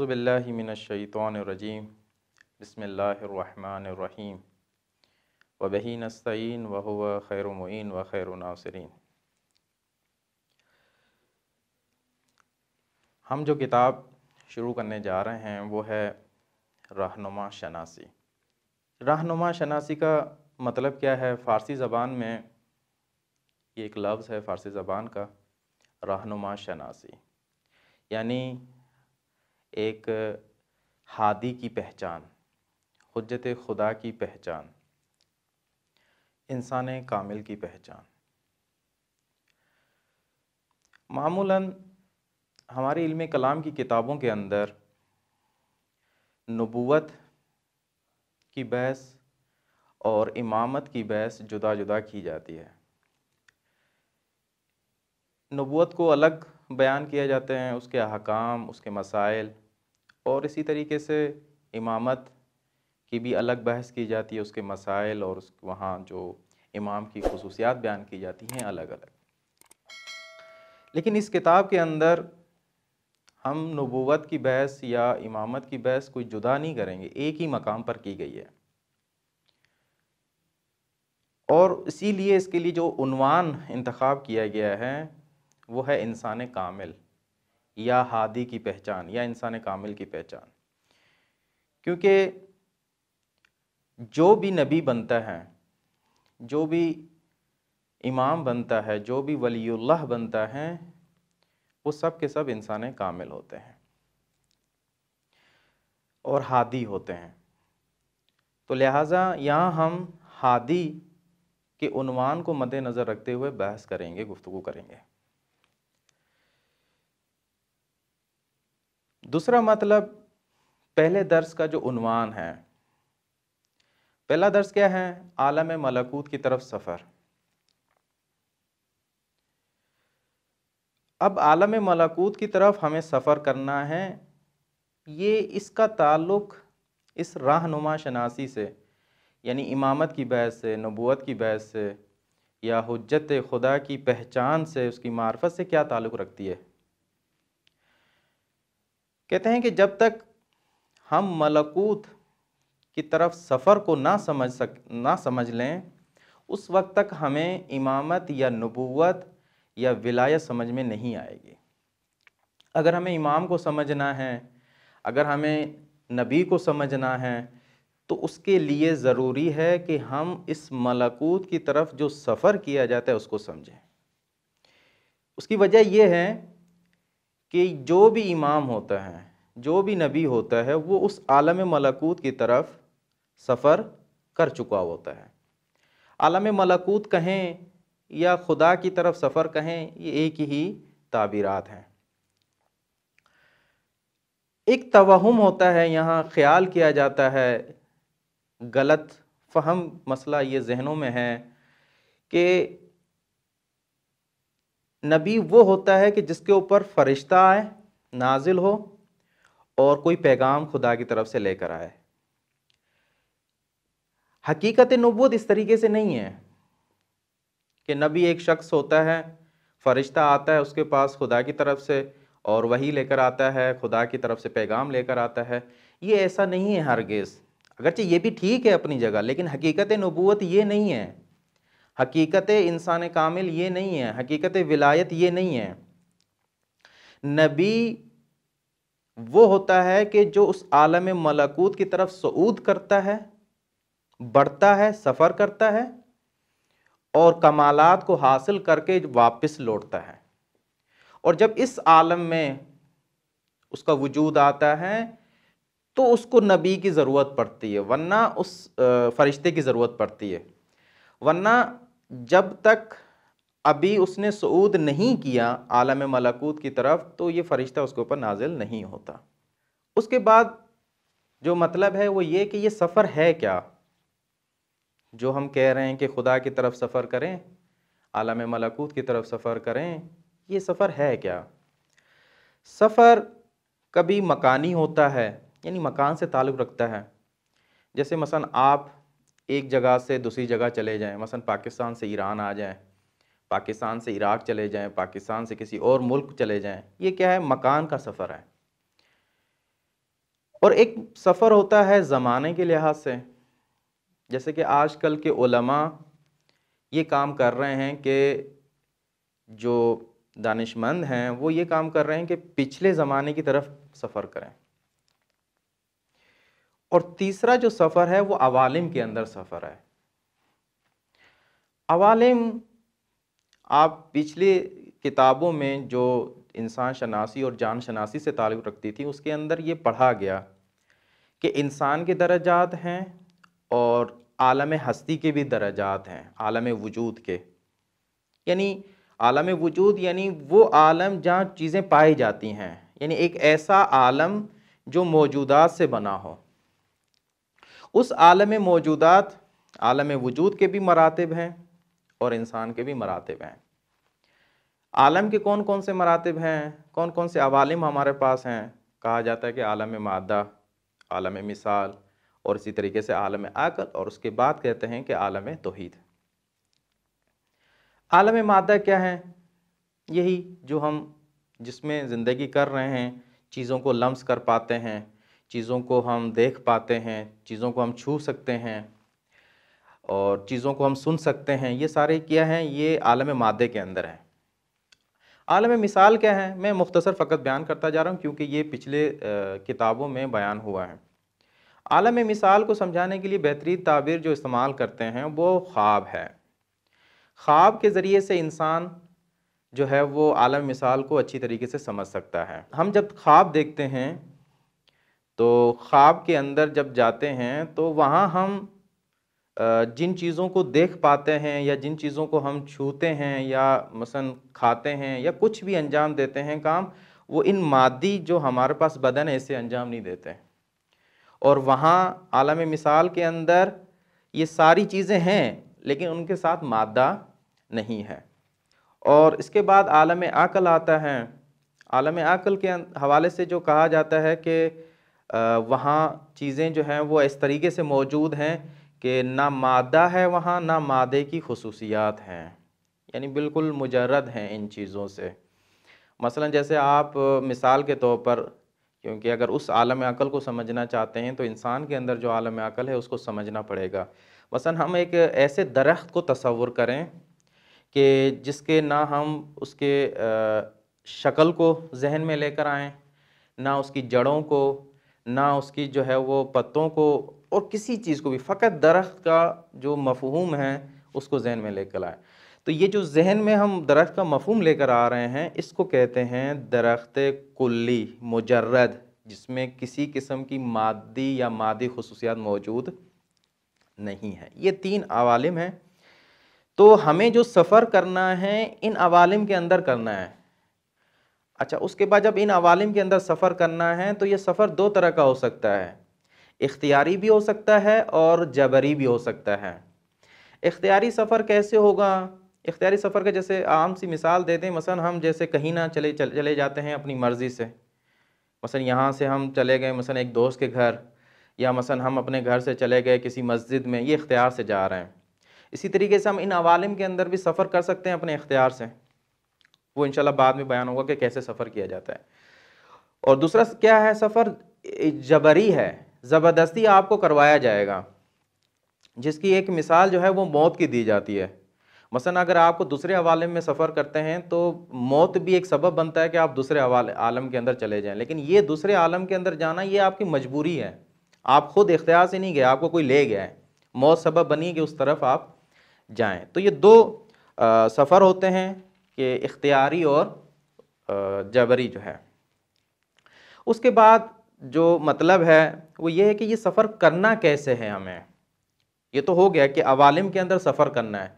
अज़बिल्लिमिनशैतरजीम बसमीम वबही नस्तीन वहुव व खैर नासरीन हम जो किताब शुरू करने जा रहे हैं वो है रहनुमा शनासी रहनुमा शनासी का मतलब क्या है फ़ारसी ज़बान में ये एक लफ्ज़ है फ़ारसी ज़बान का रहनुमा शनासी यानी एक हादी की पहचान हजत खुदा की पहचान इंसान कामिल की पहचान मामूला हमारे इल्म कलाम की किताबों के अंदर नबूत की बहस और इमामत की बहस जुदा जुदा की जाती है नबूत को अलग बयान किया जाते हैं उसके अहकाम उसके मसाइल और इसी तरीके से इमामत की भी अलग बहस की जाती है उसके मसाइल और उस वहाँ जो इमाम की खसूसियात बयान की जाती हैं अलग अलग लेकिन इस किताब के अंदर हम नबूवत की बहस या इमामत की बहस कोई जुदा नहीं करेंगे एक ही मकाम पर की गई है और इसीलिए इसके लिए जो उनवान इंतखब किया गया है वो है इंसान कामिल या हादी की पहचान या इंसान कामिल की पहचान क्योंकि जो भी नबी बनता है जो भी इमाम बनता है जो भी वलील्ला बनता है वो सब के सब इंसान कामिल होते हैं और हादी होते हैं तो लिहाजा यहाँ हम हादी के उनवान को मद्देनज़र रखते हुए बहस करेंगे गुफ्तु करेंगे दूसरा मतलब पहले दर्श का जो उनवान है पहला दर्श क्या है आलम मलकूत की तरफ सफ़र अब आलम मलकूत की तरफ हमें सफ़र करना है ये इसका ताल्लुक़ इस रहनुमा शनासी से यानी इमामत की बहस से नबूत की बहस से या हजत खुदा की पहचान से उसकी मार्फत से क्या ताल्लुक़ रखती है कहते हैं कि जब तक हम मलकूत की तरफ सफ़र को ना समझ सक ना समझ लें उस वक्त तक हमें इमामत या नबूवत या विलायत समझ में नहीं आएगी अगर हमें इमाम को समझना है अगर हमें नबी को समझना है तो उसके लिए ज़रूरी है कि हम इस मलकूत की तरफ जो सफ़र किया जाता है उसको समझें उसकी वजह यह है कि जो भी इमाम होता है जो भी नबी होता है वो उस आलम मलकूत की तरफ सफ़र कर चुका होता है आलम मलकूत कहें या खुदा की तरफ सफ़र कहें ये एक ही ताबीरात हैं एक तवहम होता है यहाँ ख्याल किया जाता है गलत फहम मसला ये जहनों में है कि नबी वो होता है कि जिसके ऊपर फरिश्ता आए नाजिल हो और कोई पैगाम खुदा की तरफ से लेकर आए हकीकत नबूत इस तरीके से नहीं है कि नबी एक शख्स होता है फरिश्ता आता है उसके पास खुदा की तरफ से और वही लेकर आता है खुदा की तरफ से पैगाम लेकर आता है ये ऐसा नहीं है हरगेज अगरचे ये भी ठीक है अपनी जगह लेकिन हकीकत नबूत ये नहीं है हकीकत इंसान कामिल ये नहीं है हकीकत विलायत ये नहीं है नबी वो होता है कि जो उस आलम मलकूत की तरफ सऊद करता है बढ़ता है सफ़र करता है और कमालात को हासिल करके वापस लौटता है और जब इस आलम में उसका वजूद आता है तो उसको नबी की ज़रूरत पड़ती है वरना उस फरिश्ते की ज़रूरत पड़ती है वरना जब तक अभी उसने सऊद नहीं किया आलम मलाकूत की तरफ तो ये फ़रिश्ता उसके ऊपर नाजिल नहीं होता उसके बाद जो मतलब है वो ये कि ये सफ़र है क्या जो हम कह रहे हैं कि खुदा की तरफ सफ़र करें आलम मलाकूत की तरफ सफ़र करें ये सफ़र है क्या सफ़र कभी मकानी होता है यानी मकान से ताल्लुक़ रखता है जैसे मसलन आप एक जगह से दूसरी जगह चले जाएं मसलन पाकिस्तान से ईरान आ जाएं पाकिस्तान से इराक़ चले जाएं पाकिस्तान से किसी और मुल्क चले जाएं ये क्या है मकान का सफ़र है और एक सफ़र होता है ज़माने के लिहाज से जैसे कि आजकल के उलमा ये काम कर रहे हैं कि जो दानिशमंद हैं वो ये काम कर रहे हैं कि पिछले ज़माने की तरफ सफ़र करें और तीसरा जो सफ़र है वो अवालिम के अंदर सफ़र है अवालिम आप पिछले किताबों में जो इंसान शनासी और जान शनासी से ताल्लुक़ रखती थी उसके अंदर ये पढ़ा गया कि इंसान के दर्जात हैं और आलम हस्ती के भी दर्जात हैं आलम वजूद के यानी आलम वजूद यानी वो आलम जहाँ चीज़ें पाई जाती हैं यानी एक ऐसा आलम जो मौजूदात से बना हो उस आलम मौजूदात आलम वजूद के भी मरातब हैं और इंसान के भी मरातब हैं आलम के कौन कौन से मरातब हैं कौन कौन से अवालम हमारे पास हैं कहा जाता है कि आलम मादा आलम मिसाल और इसी तरीके से आलम आकल और उसके बाद कहते हैं कि आलम तोहद आलम मादा क्या है यही जो हम जिसमें ज़िंदगी कर रहे हैं चीज़ों को लम्स कर पाते हैं चीज़ों को हम देख पाते हैं चीज़ों को हम छू सकते हैं और चीज़ों को हम सुन सकते हैं ये सारे क्या हैं ये आलम मादे के अंदर हैं आलम मिसाल क्या है मैं मुख्तसर फ़कत बयान करता जा रहा हूँ क्योंकि ये पिछले किताबों में बयान हुआ है आलम मिसाल को समझाने के लिए बेहतरीन ताबीर जो इस्तेमाल करते हैं वो ख्वाब है ख्वाब के ज़रिए से इंसान जो है वो आलम मिसाल को अच्छी तरीके से समझ सकता है हम जब ख्वाब देखते हैं तो ख्वाब के अंदर जब जाते हैं तो वहाँ हम जिन चीज़ों को देख पाते हैं या जिन चीज़ों को हम छूते हैं या मसन खाते हैं या कुछ भी अंजाम देते हैं काम वो इन मादी जो हमारे पास बदन है इसे अंजाम नहीं देते और वहाँ आलम मिसाल के अंदर ये सारी चीज़ें हैं लेकिन उनके साथ मादा नहीं है और इसके बाद आलम अकल आता है आलम अकल के हवाले से जो कहा जाता है कि वहाँ चीज़ें जो हैं वो इस तरीके से मौजूद हैं कि ना मादा है वहाँ ना मादे की खसूसियात हैं यानी बिल्कुल मुजरद हैं इन चीज़ों से मसला जैसे आप मिसाल के तौर पर क्योंकि अगर उस आलम अकल को समझना चाहते हैं तो इंसान के अंदर जो आलम अकल है उसको समझना पड़ेगा मसलन हम एक ऐसे दरख्त को तस्वुर करें कि जिसके ना हम उसके शक्ल को जहन में लेकर आएँ ना उसकी जड़ों को ना उसकी जो है वो पत्तों को और किसी चीज़ को भी फ़कत दरख्त का जो मफहूम है उसको जहन में लेकर आए तो ये जो जहन में हम दरख्त का मफहम लेकर आ रहे हैं इसको कहते हैं दरख्त कुल्ली मुजर्रद जिसमें किसी किस्म की मादी या मादी खसूसियात मौजूद नहीं है ये तीन आवालिम हैं तो हमें जो सफ़र करना है इन अवालम के अंदर करना है अच्छा उसके बाद जब इन अवालिम के अंदर सफ़र करना है तो ये सफ़र दो तरह का हो सकता है इख्तियारी भी हो सकता है और जबरी भी हो सकता है इख्तियारी सफ़र कैसे होगा इख्तियारी सफ़र का जैसे आम सी मिसाल देते हैं मसलन हम जैसे कहीं ना चले चले, चले जाते हैं अपनी मर्ज़ी से मसलन यहाँ से हम चले गए मसलन एक दोस्त के घर या मसलन हम अपने घर से चले गए किसी मस्जिद में ये इख्तियार से जा रहे हैं इसी तरीके से हम इन अवालम के अंदर भी सफ़र कर सकते हैं अपने इख्तियार से वो इंशाल्लाह बाद में बयान होगा कि कैसे सफ़र किया जाता है और दूसरा क्या है सफ़र जबरी है ज़बरदस्ती आपको करवाया जाएगा जिसकी एक मिसाल जो है वो मौत की दी जाती है मसलन अगर आपको दूसरे हवाले में सफ़र करते हैं तो मौत भी एक सबब बनता है कि आप दूसरे हवाले आलम के अंदर चले जाएं लेकिन ये दूसरे आलम के अंदर जाना ये आपकी मजबूरी है आप खुद इख्तियार से नहीं गए आपको कोई ले गया है मौत सबब बनी कि उस तरफ आप जाएं तो ये दो सफ़र होते हैं कि इख्तियारी और जबरी जो है उसके बाद जो मतलब है वो ये है कि ये सफ़र करना कैसे है हमें ये तो हो गया कि अवालिम के अंदर सफ़र करना है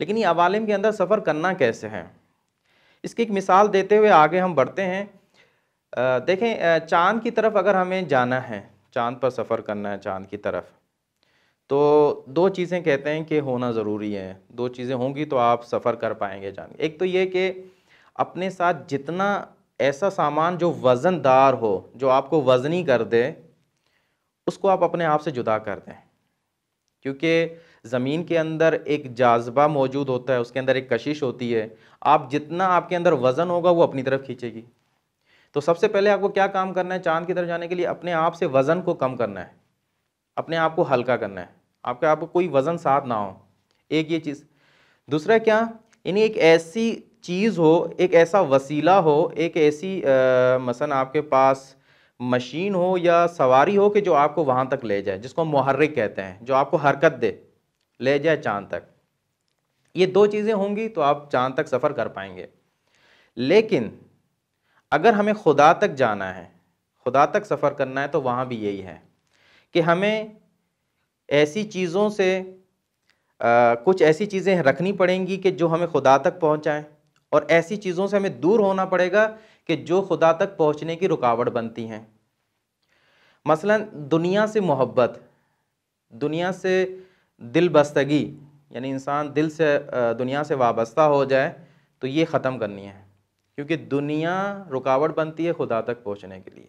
लेकिन ये अवालिम के अंदर सफ़र करना कैसे है इसकी एक मिसाल देते हुए आगे हम बढ़ते हैं देखें चाँद की तरफ अगर हमें जाना है चाँद पर सफ़र करना है चाँद की तरफ तो दो चीज़ें कहते हैं कि होना ज़रूरी है दो चीज़ें होंगी तो आप सफ़र कर पाएंगे जान एक तो ये कि अपने साथ जितना ऐसा सामान जो वज़नदार हो जो आपको वज़नी कर दे उसको आप अपने आप से जुदा कर दें क्योंकि ज़मीन के अंदर एक जाज्बा मौजूद होता है उसके अंदर एक कशिश होती है आप जितना आपके अंदर वज़न होगा वो अपनी तरफ खींचेगी तो सबसे पहले आपको क्या काम करना है चांद की तरफ जाने के लिए अपने आप से वज़न को कम करना है अपने आप को हल्का करना है आपका आपको कोई वज़न साथ ना हो एक ये चीज़ दूसरा क्या यानी एक ऐसी चीज़ हो एक ऐसा वसीला हो एक ऐसी मसन आपके पास मशीन हो या सवारी हो कि जो आपको वहाँ तक ले जाए जिसको मुहर्रिक कहते हैं जो आपको हरकत दे ले जाए चांद तक ये दो चीज़ें होंगी तो आप चांद तक सफ़र कर पाएंगे लेकिन अगर हमें खुदा तक जाना है खुदा तक सफ़र करना है तो वहाँ भी यही है कि हमें ऐसी चीज़ों से आ, कुछ ऐसी चीज़ें रखनी पड़ेंगी कि जो हमें खुदा तक पहुँचाएँ और ऐसी चीज़ों से हमें दूर होना पड़ेगा कि जो खुदा तक पहुँचने की रुकावट बनती हैं मसलन दुनिया से मोहब्बत दुनिया से दिल बस्तगी यानी इंसान दिल से दुनिया से वाबस्ता हो जाए तो ये ख़त्म करनी है क्योंकि दुनिया रुकावट बनती है खुदा तक पहुँचने के लिए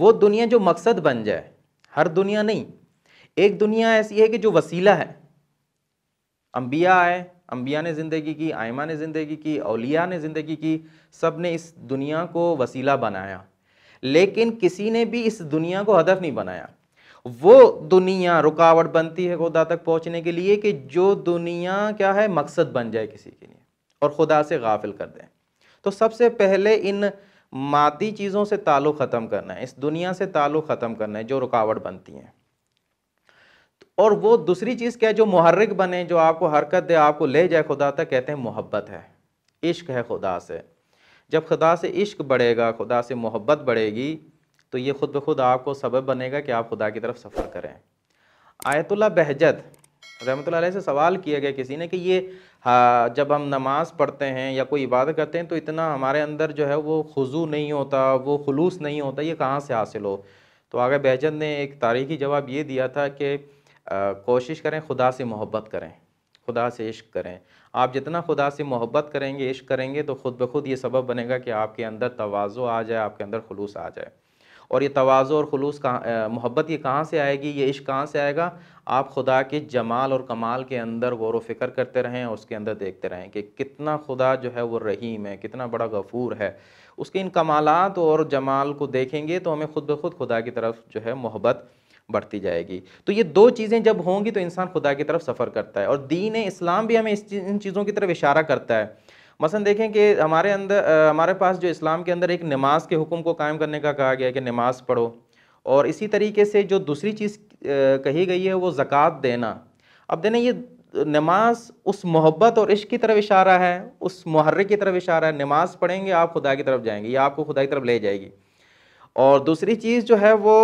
वो दुनिया जो मकसद बन जाए हर दुनिया नहीं एक दुनिया ऐसी है कि जो वसीला है अम्बिया आए अम्बिया ने ज़िंदगी की आयमा ने ज़िंदगी की अलिया ने ज़िंदगी की सब ने इस दुनिया को वसीला बनाया लेकिन किसी ने भी इस दुनिया को हदफ नहीं बनाया वो दुनिया रुकावट बनती है खुदा तक पहुंचने के लिए कि जो दुनिया क्या है मकसद बन जाए किसी के लिए और खुदा से गाफिल कर दें तो सबसे पहले इन मादी चीज़ों से ताल्लुक़ ख़त्म करना है इस दुनिया से ताल्लुक़ ख़त्म करना है जो रुकावट बनती हैं और वो दूसरी चीज़ क्या है जो मुहर्रिक बने जो आपको हरकत दे आपको ले जाए खुदा तक तो कहते हैं मोहब्बत है इश्क है खुदा से जब खुदा से इश्क बढ़ेगा खुदा से मोहब्बत बढ़ेगी तो ये खुद ब खुद आपको सबब बनेगा कि आप खुदा की तरफ सफ़र करें आयतुल्ला बहजत रहमत से सवाल किया गया किसी ने कि ये हाँ जब हम नमाज़ पढ़ते हैं या कोई इबादत करते हैं तो इतना हमारे अंदर जो है वो खुजू नहीं होता वो खलूस नहीं होता ये कहाँ से हासिल हो तो आगे बहजत ने एक तारीखी जवाब ये दिया था कि कोशिश करें खुदा से मोहब्बत करें खुदा से इश्क करें आप जितना खुदा से मोहब्बत करेंगे इश्क करेंगे तो ख़ुद ब खुद ये सबब बनेगा कि आपके अंदर तोज़ो आ जाए आपके अंदर खलूस आ जाए और ये तोज़ो और खलूस कहाँ मोहब्बत ये कहाँ से आएगी ये इश्क कहाँ से आएगा आप खुदा के जमाल और कमाल के अंदर गौर वफ़िक्र करते रहें और उसके अंदर देखते रहें कि कितना खुदा जो है वो रहीम है कितना बड़ा गफूर है उसके इन कमालत और जमाल को देखेंगे तो हमें खुद ब खुद खुदा की तरफ जो है मोहब्बत बढ़ती जाएगी तो ये दो चीज़ें जब होंगी तो इंसान खुदा की तरफ सफ़र करता है और दीन इस्लाम भी हमें इस चीज़, इन चीज़ों की तरफ इशारा करता है मसन देखें कि हमारे अंदर हमारे पास जो इस्लाम के अंदर एक नमाज के हुक्म को कायम करने का कहा गया है कि नमाज पढ़ो और इसी तरीके से जो दूसरी चीज़ कही गई है वो ज़क़़त देना अब देना ये नमाज उस मोहब्बत और इश्क की तरफ इशारा है उस महर्र की तरफ इशारा है नमाज पढ़ेंगे आप खुदा की तरफ जाएंगे या आपको खुदा की तरफ ले जाएगी और दूसरी चीज़ जो है वो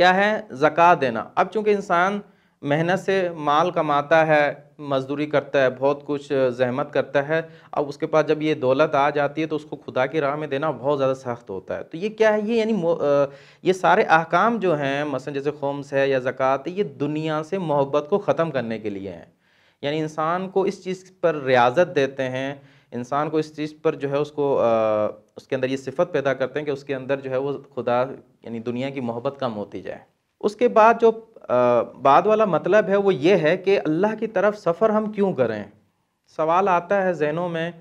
क्या है जक़ात देना अब चूँकि इंसान मेहनत से माल कमाता है मज़दूरी करता है बहुत कुछ जहमत करता है अब उसके पास जब ये दौलत आ जाती है तो उसको खुदा की राह में देना बहुत ज़्यादा सख्त होता है तो ये क्या है ये यानी ये सारे अहकाम जो हैं मसलन जैसे खोम्स है या ज़क़़त ये दुनिया से मोहब्बत को ख़त्म करने के लिए हैं यानी इंसान को इस चीज़ पर रियाजत देते हैं इंसान को इस चीज़ पर जो है उसको आ, उसके अंदर ये सिफत पैदा करते हैं कि उसके अंदर जो है वो खुदा यानी दुनिया की मोहब्बत कम होती जाए उसके बाद जो आ, बाद वाला मतलब है वो ये है कि अल्लाह की तरफ सफ़र हम क्यों करें सवाल आता है जहनों में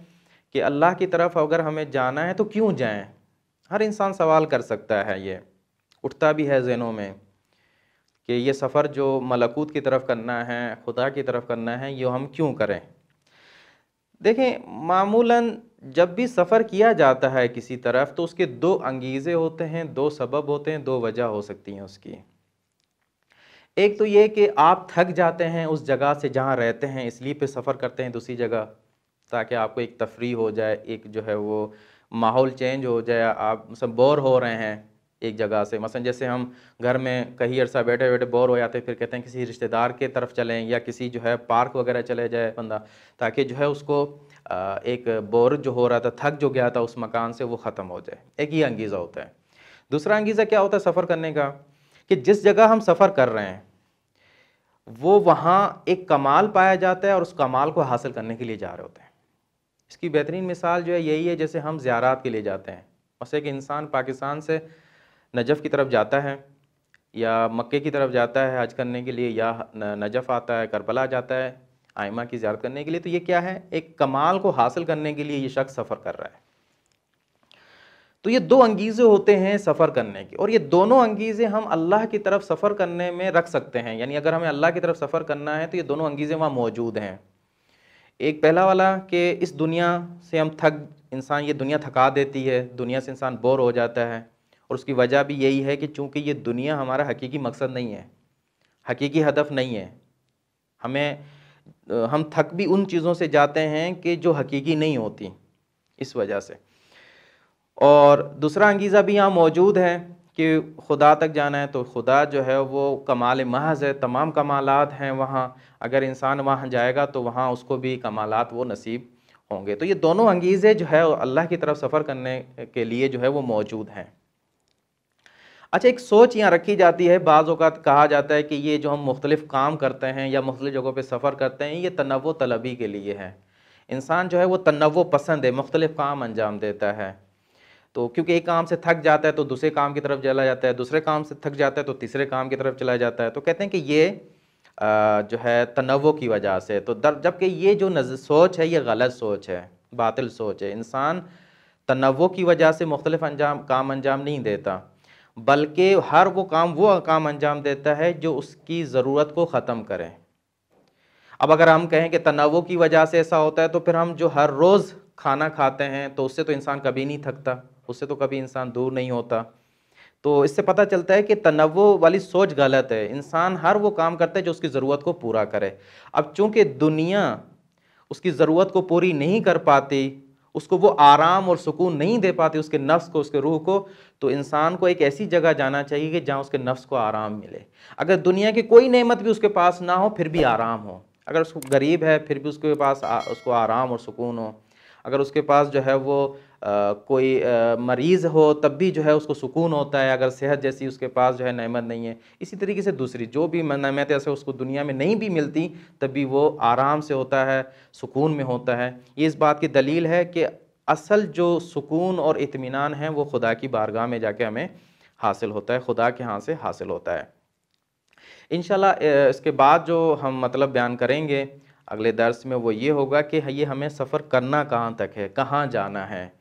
कि अल्लाह की तरफ अगर हमें जाना है तो क्यों जाएं हर इंसान सवाल कर सकता है ये उठता भी है जहनों में कि ये सफ़र जो मलकूत की तरफ करना है खुदा की तरफ करना है ये हम क्यों करें देखें मामूलन जब भी सफ़र किया जाता है किसी तरफ तो उसके दो अंगीज़े होते हैं दो सबब होते हैं दो वजह हो सकती हैं उसकी एक तो ये कि आप थक जाते हैं उस जगह से जहाँ रहते हैं इसलिए फिर सफ़र करते हैं दूसरी जगह ताकि आपको एक तफरी हो जाए एक जो है वो माहौल चेंज हो जाए आप सब बोर हो रहे हैं एक जगह से मसलन जैसे हम घर में कहीं अरसा बैठे बैठे बोर हो जाते हैं फिर कहते हैं किसी रिश्तेदार के तरफ चलें या किसी जो है पार्क वगैरह चले जाए बंदा ताकि जो है उसको एक बोर जो हो रहा था थक जो गया था उस मकान से वो ख़त्म हो जाए एक ये अंगीज़ा होता है दूसरा अंगीज़ा क्या होता है सफ़र करने का कि जिस जगह हम सफ़र कर रहे हैं वो वहाँ एक कमाल पाया जाता है और उस कमाल को हासिल करने के लिए जा रहे होते हैं इसकी बेहतरीन मिसाल जो है यही है जैसे हम ज़्यारात के लिए जाते हैं वैसे कि इंसान पाकिस्तान से नजफ़ की तरफ जाता है या मक्के की तरफ जाता है हज करने के लिए या नजफ़ आता है करबला जाता है आयमा की ज्यारत करने के लिए तो ये क्या है एक कमाल को हासिल करने के लिए ये शख्स सफ़र कर रहा है तो ये दो अंगीज़े होते हैं सफ़र करने के और ये दोनों अंगीज़े हम अल्लाह की तरफ सफ़र करने में रख सकते हैं यानी अगर हमें अल्लाह की तरफ सफ़र करना है तो ये दोनों अंगीज़े वहाँ मौजूद हैं एक पहला वाला कि इस दुनिया से हम थक इंसान ये दुनिया थका देती है दुनिया से इंसान बोर हो जाता है और उसकी वजह भी यही है कि चूँकि ये दुनिया हमारा हकीकी मकसद नहीं है हकीकी हदफ नहीं है हमें हम थक भी उन चीज़ों से जाते हैं कि जो हकीकी नहीं होती इस वजह से और दूसरा अंगीज़ा भी यहाँ मौजूद है कि खुदा तक जाना है तो खुदा जो है वो कमाल महज है तमाम कमालत हैं वहाँ अगर इंसान वहाँ जाएगा तो वहाँ उसको भी कमालत वो नसीब होंगे तो ये दोनों अंगीज़े जो है अल्लाह की तरफ सफ़र करने के लिए जो है वो मौजूद हैं अच्छा एक सोच यहाँ रखी जाती है बाज़ अवत कहा जाता है कि ये जो हम मुख्तलिफ काम करते हैं या मुख्तलिफ जगहों पर सफ़र करते हैं ये तनव तलबी के लिए है इंसान जो है वो तनव पसंद है मुख्तलिफ काम अंजाम देता है तो क्योंकि एक काम से थक जाता है तो दूसरे काम की तरफ चला जाता है दूसरे काम से थक जाता है तो तीसरे काम की तरफ चला जाता है तो कहते हैं कि ये जो है तनव की वजह से तो जबकि ये जो नज़ सोच है ये गलत सोच है बातिल सोच है इंसान तनव की वजह से मुख्तलिफ अंजाम काम अंजाम नहीं देता बल्कि हर वो काम वो काम अंजाम देता है जो उसकी ज़रूरत को ख़त्म करें अब अगर हम कहें कि तनाव की वजह से ऐसा होता है तो फिर हम जो हर रोज़ खाना खाते हैं तो उससे तो इंसान कभी नहीं थकता उससे तो कभी इंसान दूर नहीं होता तो इससे पता चलता है कि तनव वाली सोच गलत है इंसान हर वो काम करता है जो उसकी ज़रूरत को पूरा करे अब चूँकि दुनिया उसकी ज़रूरत को पूरी नहीं कर पाती उसको वो आराम और सुकून नहीं दे पाते उसके नफ्स को उसके रूह को तो इंसान को एक ऐसी जगह जाना चाहिए कि जहाँ उसके नफ्स को आराम मिले अगर दुनिया की कोई नेमत भी उसके पास ना हो फिर भी आराम हो अगर उसको गरीब है फिर भी उसके पास आ, उसको आराम और सुकून हो अगर उसके पास जो है वो कोई मरीज़ हो तब भी जो है उसको सुकून होता है अगर सेहत जैसी उसके पास जो है नमत नहीं है इसी तरीके से दूसरी जो भी नमत ऐसे उसको दुनिया में नहीं भी मिलती तब भी वो आराम से होता है सुकून में होता है ये इस बात की दलील है कि असल जो सुकून और इतमान है वो खुदा की बारगाह में जाके हमें हासिल होता है खुदा के यहाँ से हासिल होता है इन इसके बाद जो हम मतलब बयान करेंगे अगले दर्स में वो ये होगा कि ये हमें सफ़र करना कहाँ तक है कहाँ जाना है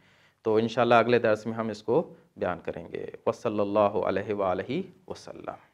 तो इन अगले दर्स में हम इसको बयान करेंगे वसल्ला वसल्लम